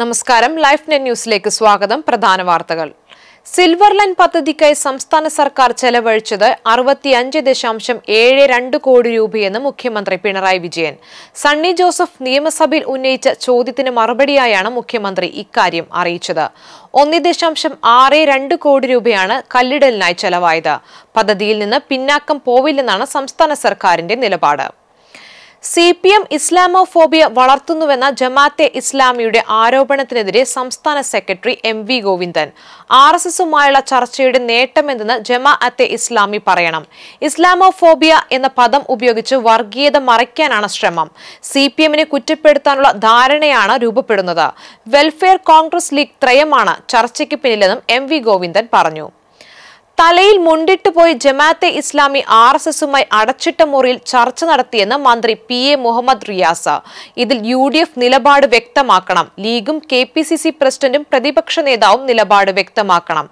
നമസ്കാരം life net ന്യൂസിലേക്ക് സ്വാഗതം പ്രധാന വാർത്തകൾ സിൽവർ ലൈൻ പദ്ധതിക്കായി സംസ്ഥാന സർക്കാർ ചെലവഴിച്ചത് അറുപത്തിയഞ്ച് ദശാംശം ഏഴ് രണ്ട് കോടി രൂപയെന്ന് മുഖ്യമന്ത്രി പിണറായി വിജയൻ സണ്ണി ജോസഫ് നിയമസഭയിൽ ഉന്നയിച്ച ചോദ്യത്തിന് മറുപടിയായാണ് മുഖ്യമന്ത്രി ഇക്കാര്യം അറിയിച്ചത് ഒന്ന് ദശാംശം ആറ് രണ്ട് കോടി രൂപയാണ് കല്ലിടലിനായി ചെലവായത് പദ്ധതിയിൽ നിന്ന് പിന്നാക്കം പോവില്ലെന്നാണ് സംസ്ഥാന സർക്കാരിന്റെ നിലപാട് സി പി എം ഇസ്ലാമോഫോബിയ വളർത്തുന്നുവെന്ന ജമാഅത്തെ ഇസ്ലാമിയുടെ ആരോപണത്തിനെതിരെ സംസ്ഥാന secretary M V Govindan R S എസുമായുള്ള ചർച്ചയുടെ നേട്ടമെന്തെന്ന് ജമാഅത്തെ ഇസ്ലാമി പറയണം ഇസ്ലാമോഫോബിയ എന്ന പദം ഉപയോഗിച്ച് വർഗീയത മറയ്ക്കാനാണ് ശ്രമം സി പി എമ്മിനെ കുറ്റപ്പെടുത്താനുള്ള ധാരണയാണ് രൂപപ്പെടുന്നത് വെൽഫെയർ കോൺഗ്രസ് ലീഗ് ത്രയമാണ് ചർച്ചയ്ക്ക് പിന്നിലെന്നും എം വി ഗോവിന്ദൻ പറഞ്ഞു തലയിൽ മുണ്ടിട്ട് പോയി ജമാഅത്തെ ഇസ്ലാമി ആർ എസ് എസുമായി അടച്ചിട്ട മുറിയിൽ ചർച്ച നടത്തിയെന്ന് മന്ത്രി പി എ മുഹമ്മദ് റിയാസ് ഇതിൽ യു ഡി എഫ് നിലപാട് വ്യക്തമാക്കണം ലീഗും കെ പി സി സി പ്രസിഡന്റും പ്രതിപക്ഷ നേതാവും നിലപാട് വ്യക്തമാക്കണം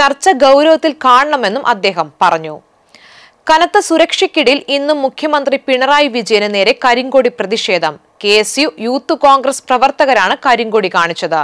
ചർച്ച ഗൗരവത്തിൽ കാണണമെന്നും അദ്ദേഹം പറഞ്ഞു കനത്ത സുരക്ഷയ്ക്കിടയിൽ ഇന്നും മുഖ്യമന്ത്രി പിണറായി വിജയന് നേരെ കരിങ്കോടി പ്രതിഷേധം K S U youth Congress പ്രവർത്തകരാണ് കരിങ്കോടി കാണിച്ചത്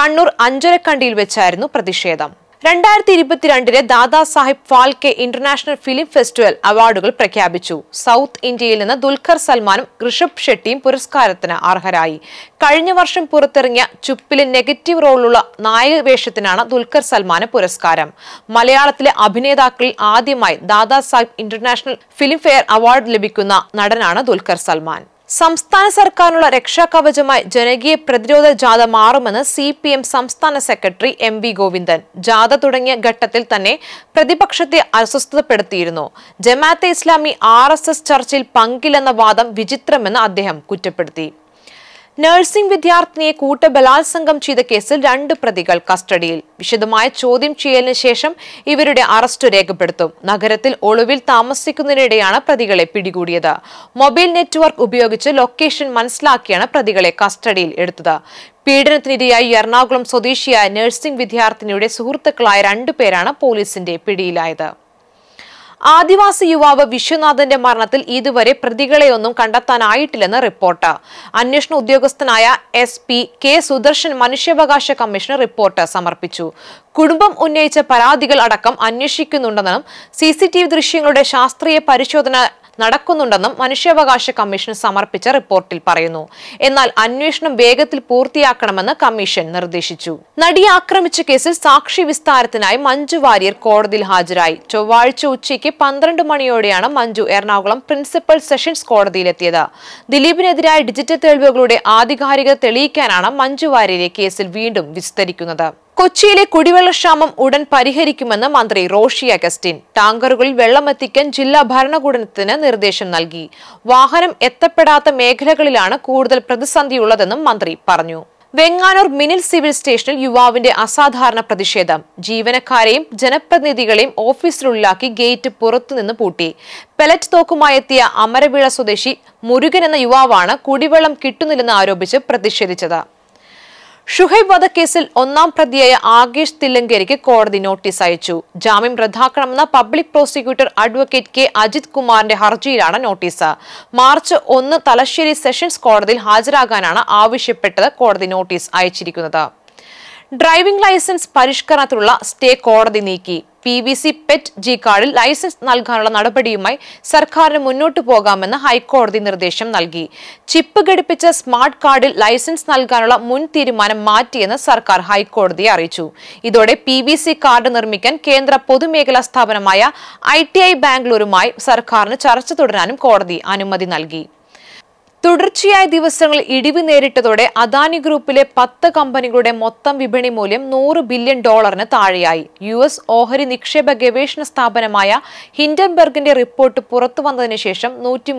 കണ്ണൂർ അഞ്ചരക്കണ്ടിയിൽ വെച്ചായിരുന്നു പ്രതിഷേധം രണ്ടായിരത്തി ഇരുപത്തിരണ്ടിലെ Dada Saheb Phalke international film festival അവാർഡുകൾ പ്രഖ്യാപിച്ചു സൗത്ത് ഇന്ത്യയിൽ നിന്ന് ദുൽഖർ സൽമാനും ഋഷഭ് ഷെട്ടിയും പുരസ്കാരത്തിന് അർഹരായി കഴിഞ്ഞ വർഷം പുറത്തിറങ്ങിയ ചുപ്പിലെ നെഗറ്റീവ് റോളുള്ള നായക വേഷത്തിനാണ് ദുൽഖർ സൽമാന് പുരസ്കാരം മലയാളത്തിലെ അഭിനേതാക്കളിൽ ആദ്യമായി Dada Saheb international film fair award ലഭിക്കുന്ന നടനാണ് ദുൽഖർ സൽമാൻ സംസ്ഥാന സർക്കാരിനുള്ള രക്ഷാകവചമായി ജനകീയ പ്രതിരോധ ജാഥ മാറുമെന്ന് സി പി എം സംസ്ഥാന സെക്രട്ടറി എം വി ഗോവിന്ദൻ ജാഥ തുടങ്ങിയ ഘട്ടത്തിൽ തന്നെ പ്രതിപക്ഷത്തെ അസ്വസ്ഥതപ്പെടുത്തിയിരുന്നു ജമാഅത്തെ ഇസ്ലാമി ആർ ചർച്ചയിൽ പങ്കില്ലെന്ന വാദം വിചിത്രമെന്ന് അദ്ദേഹം കുറ്റപ്പെടുത്തി നഴ്സിംഗ് വിദ്യാർത്ഥിനിയെ ബലാത്സംഗം ചെയ്ത കേസിൽ രണ്ട് പ്രതികൾ കസ്റ്റഡിയിൽ വിശദമായ ചോദ്യം ചെയ്യലിന് ശേഷം ഇവരുടെ അറസ്റ്റ് രേഖപ്പെടുത്തും നഗരത്തിൽ ഒളിവിൽ താമസിക്കുന്നതിനിടെയാണ് പ്രതികളെ പിടികൂടിയത് മൊബൈൽ നെറ്റ്വർക്ക് ഉപയോഗിച്ച് ലൊക്കേഷൻ മനസ്സിലാക്കിയാണ് പ്രതികളെ കസ്റ്റഡിയിൽ എടുത്തത് പീഡനത്തിനിരയായി എറണാകുളം സ്വദേശിയായ നഴ്സിംഗ് വിദ്യാർത്ഥിനിയുടെ സുഹൃത്തുക്കളായ രണ്ടുപേരാണ് പോലീസിന്റെ പിടിയിലായത് ആദിവാസി യുവാവ് വിശ്വനാഥന്റെ മരണത്തിൽ ഇതുവരെ പ്രതികളെയൊന്നും കണ്ടെത്താനായിട്ടില്ലെന്ന് റിപ്പോർട്ട് അന്വേഷണ ഉദ്യോഗസ്ഥനായ എസ് പി കെ സുദർശൻ മനുഷ്യാവകാശ കമ്മീഷന് റിപ്പോർട്ട് സമർപ്പിച്ചു കുടുംബം ഉന്നയിച്ച പരാതികൾ അടക്കം അന്വേഷിക്കുന്നുണ്ടെന്നും സി ദൃശ്യങ്ങളുടെ ശാസ്ത്രീയ പരിശോധന നടക്കുന്നുണ്ടെന്നും മനുഷ്യാവകാശ കമ്മീഷന് സമർപ്പിച്ച റിപ്പോർട്ടിൽ പറയുന്നു എന്നാൽ അന്വേഷണം വേഗത്തിൽ പൂർത്തിയാക്കണമെന്ന് കമ്മീഷൻ നിർദ്ദേശിച്ചു നടിയെ ആക്രമിച്ച കേസിൽ സാക്ഷി വിസ്താരത്തിനായി മഞ്ജു വാര്യർ കോടതിയിൽ ഹാജരായി ചൊവ്വാഴ്ച ഉച്ചയ്ക്ക് പന്ത്രണ്ട് മണിയോടെയാണ് മഞ്ജു എറണാകുളം പ്രിൻസിപ്പൽ സെഷൻസ് കോടതിയിലെത്തിയത് ദിലീപിനെതിരായ ഡിജിറ്റൽ തെളിവുകളുടെ ആധികാരികത തെളിയിക്കാനാണ് മഞ്ജു വാര്യരെ കേസിൽ വീണ്ടും വിസ്തരിക്കുന്നത് കൊച്ചിയിലെ കുടിവെള്ളക്ഷാമം ഉടൻ പരിഹരിക്കുമെന്ന് മന്ത്രി റോഷി അഗസ്റ്റിൻ ടാങ്കറുകളിൽ വെള്ളമെത്തിക്കാൻ ജില്ലാ ഭരണകൂടത്തിന് നിർദ്ദേശം നൽകി വാഹനം എത്തപ്പെടാത്ത മേഖലകളിലാണ് കൂടുതൽ പ്രതിസന്ധിയുള്ളതെന്നും മന്ത്രി പറഞ്ഞു വെങ്ങാനൂർ മിനിൽ സിവിൽ സ്റ്റേഷനിൽ യുവാവിന്റെ അസാധാരണ പ്രതിഷേധം ജീവനക്കാരെയും ജനപ്രതിനിധികളെയും ഓഫീസിലുള്ളിലാക്കി ഗേറ്റ് പുറത്തുനിന്ന് പൂട്ടി പെലറ്റ് തോക്കുമായെത്തിയ അമരവിള സ്വദേശി മുരുകൻ എന്ന യുവാവാണ് കുടിവെള്ളം കിട്ടുന്നില്ലെന്ന് ആരോപിച്ച് പ്രതിഷേധിച്ചത് ഷുഹൈബ് വധക്കേസിൽ ഒന്നാം പ്രതിയായ ആകേഷ് തില്ലങ്കേരിക്ക് കോടതി നോട്ടീസ് അയച്ചു ജാമ്യം റദ്ദാക്കണമെന്ന public prosecutor advocate K Ajith കുമാറിന്റെ ഹർജിയിലാണ് നോട്ടീസ് മാർച്ച് ഒന്ന് തലശ്ശേരി സെഷൻസ് കോടതിയിൽ ഹാജരാകാനാണ് ആവശ്യപ്പെട്ടത് കോടതി നോട്ടീസ് അയച്ചിരിക്കുന്നത് ഡ്രൈവിംഗ് ലൈസൻസ് പരിഷ്കരണത്തിലുള്ള സ്റ്റേ കോടതി നീക്കി P V C pet G കാർഡിൽ ലൈസൻസ് നൽകാനുള്ള നടപടിയുമായി സർക്കാരിന് മുന്നോട്ടു പോകാമെന്ന് ഹൈക്കോടതി നിർദ്ദേശം നൽകി ചിപ്പ് ഘടിപ്പിച്ച സ്മാർട്ട് കാർഡിൽ ലൈസൻസ് നൽകാനുള്ള മുൻ തീരുമാനം മാറ്റിയെന്ന് സർക്കാർ ഹൈക്കോടതിയെ അറിയിച്ചു ഇതോടെ പി വി സി കാർഡ് നിർമ്മിക്കാൻ കേന്ദ്ര പൊതുമേഖലാ സ്ഥാപനമായ ഐ ടി ഐ ബാംഗ്ലൂരുമായി സർക്കാരിന് ചർച്ച തുടരാനും കോടതി അനുമതി നൽകി തുടർച്ചയായ ദിവസങ്ങൾ ഇടിവ് നേരിട്ടതോടെ അദാനി ഗ്രൂപ്പിലെ പത്ത് കമ്പനികളുടെ മൊത്തം വിപണി മൂല്യം നൂറ് ബില്യൺ ഡോളറിന് താഴെയായി യു എസ് ഓഹരി നിക്ഷേപ ഗവേഷണ സ്ഥാപനമായ ഹിൻഡൻബർഗിന്റെ റിപ്പോർട്ട് പുറത്തു വന്നതിനുശേഷം ശേഷം നൂറ്റി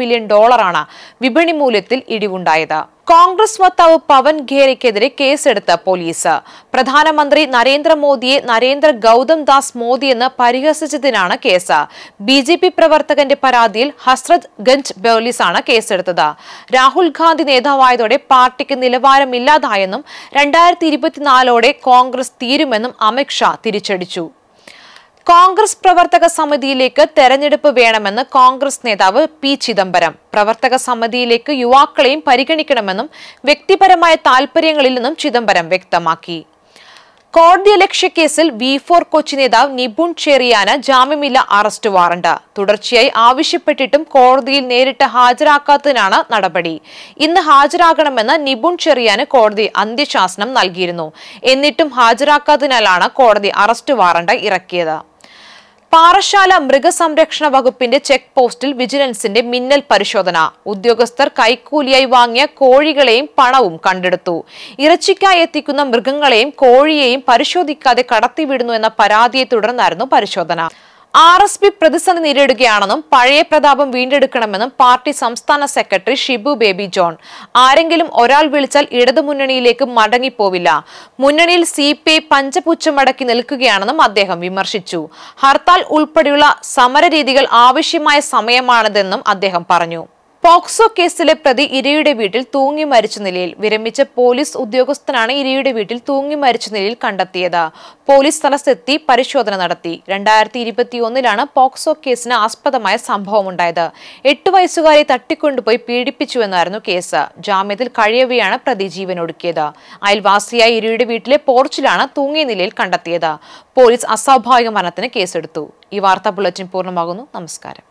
ബില്യൺ ഡോളറാണ് വിപണി മൂല്യത്തിൽ ഇടിവുണ്ടായത് കോൺഗ്രസ് വക്താവ് പവൻ ഖേരയ്ക്കെതിരെ കേസെടുത്ത പോലീസ് പ്രധാനമന്ത്രി നരേന്ദ്രമോദിയെ നരേന്ദ്ര ഗൌതം ദാസ് മോദിയെന്ന് പരിഹസിച്ചതിനാണ് കേസ് ബി ജെ പി പ്രവർത്തകന്റെ പരാതിയിൽ ഹസ്രത് ഗഞ്ച് ബോലീസാണ് കേസെടുത്തത് രാഹുൽ ഗാന്ധി നേതാവായതോടെ പാർട്ടിക്ക് നിലവാരമില്ലാതായെന്നും രണ്ടായിരത്തി ഇരുപത്തിനാലോടെ കോൺഗ്രസ് തീരുമെന്നും അമിത് ഷാ തിരിച്ചടിച്ചു കോൺഗ്രസ് പ്രവർത്തക സമിതിയിലേക്ക് തെരഞ്ഞെടുപ്പ് വേണമെന്ന് കോൺഗ്രസ് നേതാവ് പി ചിദംബരം പ്രവർത്തക സമിതിയിലേക്ക് യുവാക്കളെയും പരിഗണിക്കണമെന്നും വ്യക്തിപരമായ താൽപര്യങ്ങളിൽ നിന്നും ചിദംബരം വ്യക്തമാക്കി കോടതിയലക്ഷ്യ കേസിൽ വി ഫോർ കൊച്ചി നേതാവ് നിപുൺ ചേറിയാന് ജാമ്യമില്ല അറസ്റ്റ് വാറണ്ട് തുടർച്ചയായി ആവശ്യപ്പെട്ടിട്ടും കോടതിയിൽ നേരിട്ട് ഹാജരാക്കാത്തതിനാണ് നടപടി ഇന്ന് ഹാജരാകണമെന്ന് നിപുൺ ചെറിയാന് കോടതി അന്ത്യശാസനം നൽകിയിരുന്നു എന്നിട്ടും ഹാജരാക്കാത്തതിനാലാണ് കോടതി അറസ്റ്റ് വാറണ്ട് ഇറക്കിയത് പാറശാല മൃഗസംരക്ഷണ വകുപ്പിന്റെ ചെക്ക് പോസ്റ്റിൽ വിജിലൻസിന്റെ മിന്നൽ പരിശോധന ഉദ്യോഗസ്ഥർ കൈക്കൂലിയായി വാങ്ങിയ കോഴികളെയും പണവും കണ്ടെടുത്തു ഇറച്ചിക്കായി എത്തിക്കുന്ന മൃഗങ്ങളെയും കോഴിയെയും പരിശോധിക്കാതെ കടത്തിവിടുന്നു എന്ന പരാതിയെ തുടർന്നായിരുന്നു പരിശോധന ആർ എസ് പി പ്രതിസന്ധി നേരിടുകയാണെന്നും പഴയ പ്രതാപം വീണ്ടെടുക്കണമെന്നും പാർട്ടി സംസ്ഥാന സെക്രട്ടറി ഷിബു ബേബി ജോൺ ആരെങ്കിലും ഒരാൾ വിളിച്ചാൽ ഇടതുമുന്നണിയിലേക്ക് മടങ്ങിപ്പോവില്ല മുന്നണിയിൽ സി പി ഐ പഞ്ചപുച്ഛമടക്കി നിൽക്കുകയാണെന്നും അദ്ദേഹം വിമർശിച്ചു ഹർത്താൽ ഉൾപ്പെടെയുള്ള സമരരീതികൾ ആവശ്യമായ സമയമാണിതെന്നും അദ്ദേഹം പറഞ്ഞു പോക്സോ കേസിലെ പ്രതി ഇരയുടെ വീട്ടിൽ തൂങ്ങി മരിച്ച നിലയിൽ വിരമിച്ച പോലീസ് ഉദ്യോഗസ്ഥനാണ് ഇരയുടെ വീട്ടിൽ തൂങ്ങി മരിച്ച നിലയിൽ കണ്ടെത്തിയത് പോലീസ് സ്ഥലത്തെത്തി പരിശോധന നടത്തി രണ്ടായിരത്തി ഇരുപത്തിയൊന്നിലാണ് പോക്സോ കേസിന് ആസ്പദമായ സംഭവമുണ്ടായത് എട്ട് വയസ്സുകാരെ തട്ടിക്കൊണ്ടുപോയി പീഡിപ്പിച്ചുവെന്നായിരുന്നു കേസ് ജാമ്യത്തിൽ കഴിയവെയാണ് പ്രതി ജീവൻ ഒടുക്കിയത് അയൽവാസിയായ ഇരയുടെ വീട്ടിലെ പോർച്ചിലാണ് തൂങ്ങിയ നിലയിൽ കണ്ടെത്തിയത് പോലീസ് അസ്വാഭാവിക മരണത്തിന് കേസെടുത്തു ഈ വാർത്താ ബുള്ളറ്റിൻ പൂർണ്ണമാകുന്നു നമസ്കാരം